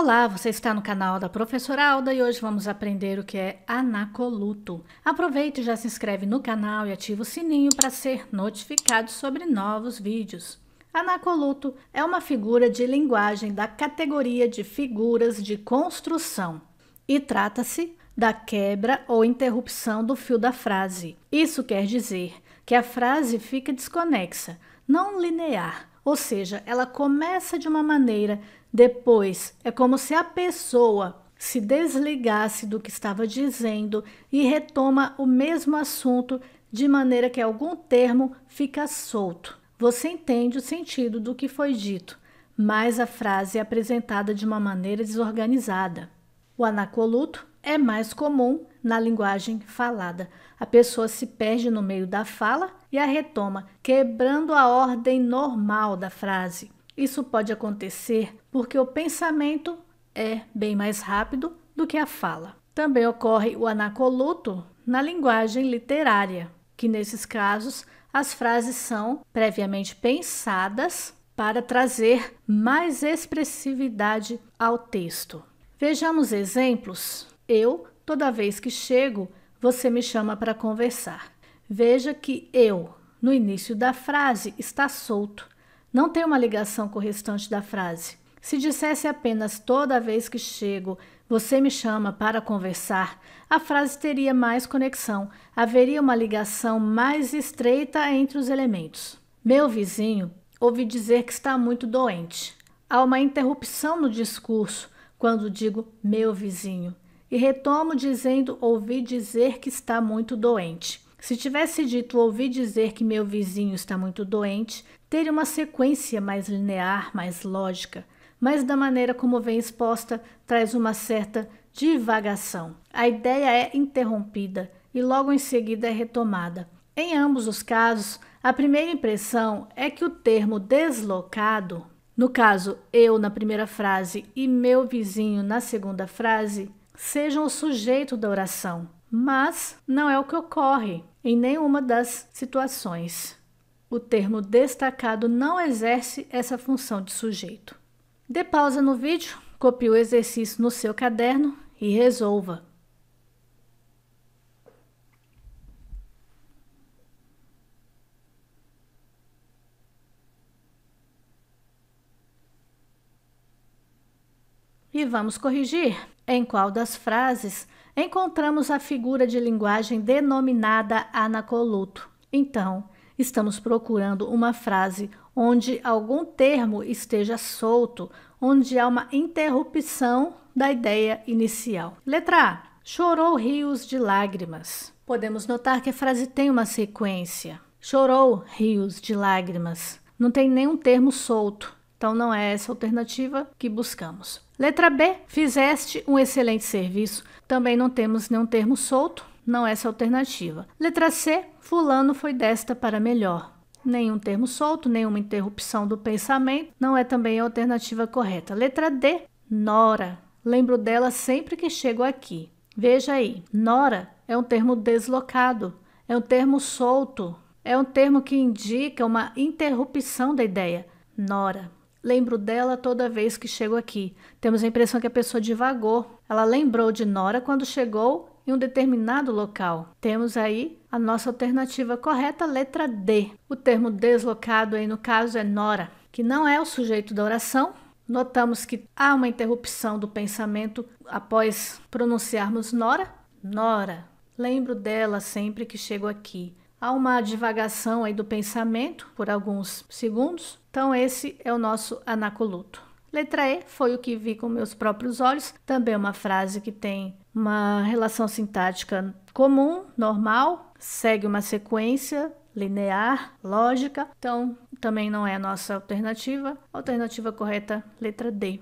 Olá, você está no canal da Professora Alda e hoje vamos aprender o que é anacoluto. Aproveite e já se inscreve no canal e ativa o sininho para ser notificado sobre novos vídeos. Anacoluto é uma figura de linguagem da categoria de figuras de construção e trata-se da quebra ou interrupção do fio da frase. Isso quer dizer que a frase fica desconexa, não linear, ou seja, ela começa de uma maneira, depois é como se a pessoa se desligasse do que estava dizendo e retoma o mesmo assunto de maneira que algum termo fica solto. Você entende o sentido do que foi dito, mas a frase é apresentada de uma maneira desorganizada. O anacoluto é mais comum na linguagem falada. A pessoa se perde no meio da fala e a retoma, quebrando a ordem normal da frase. Isso pode acontecer porque o pensamento é bem mais rápido do que a fala. Também ocorre o anacoluto na linguagem literária, que nesses casos as frases são previamente pensadas para trazer mais expressividade ao texto. Vejamos exemplos. Eu Toda vez que chego, você me chama para conversar. Veja que eu, no início da frase, está solto. Não tem uma ligação com o restante da frase. Se dissesse apenas toda vez que chego, você me chama para conversar, a frase teria mais conexão, haveria uma ligação mais estreita entre os elementos. Meu vizinho ouvi dizer que está muito doente. Há uma interrupção no discurso quando digo meu vizinho. E retomo dizendo: ouvi dizer que está muito doente. Se tivesse dito ouvi dizer que meu vizinho está muito doente, teria uma sequência mais linear, mais lógica, mas da maneira como vem exposta, traz uma certa divagação. A ideia é interrompida e logo em seguida é retomada. Em ambos os casos, a primeira impressão é que o termo deslocado, no caso eu na primeira frase e meu vizinho na segunda frase, sejam o sujeito da oração, mas não é o que ocorre em nenhuma das situações. O termo destacado não exerce essa função de sujeito. Dê pausa no vídeo, copie o exercício no seu caderno e resolva. E vamos corrigir em qual das frases encontramos a figura de linguagem denominada anacoluto. Então, estamos procurando uma frase onde algum termo esteja solto, onde há uma interrupção da ideia inicial. Letra A. Chorou rios de lágrimas. Podemos notar que a frase tem uma sequência. Chorou rios de lágrimas. Não tem nenhum termo solto. Então não é essa alternativa que buscamos. Letra B, fizeste um excelente serviço. Também não temos nenhum termo solto, não é essa alternativa. Letra C, fulano foi desta para melhor. Nenhum termo solto, nenhuma interrupção do pensamento, não é também a alternativa correta. Letra D, Nora. Lembro dela sempre que chego aqui. Veja aí, Nora é um termo deslocado, é um termo solto, é um termo que indica uma interrupção da ideia. Nora. Lembro dela toda vez que chego aqui. Temos a impressão que a pessoa divagou. Ela lembrou de Nora quando chegou em um determinado local. Temos aí a nossa alternativa correta, letra D. O termo deslocado aí no caso é Nora, que não é o sujeito da oração. Notamos que há uma interrupção do pensamento após pronunciarmos Nora. Nora, lembro dela sempre que chego aqui. Há uma divagação aí do pensamento por alguns segundos. Então, esse é o nosso anacoluto. Letra E foi o que vi com meus próprios olhos, também é uma frase que tem uma relação sintática comum, normal, segue uma sequência linear, lógica, então também não é a nossa alternativa. Alternativa correta, letra D.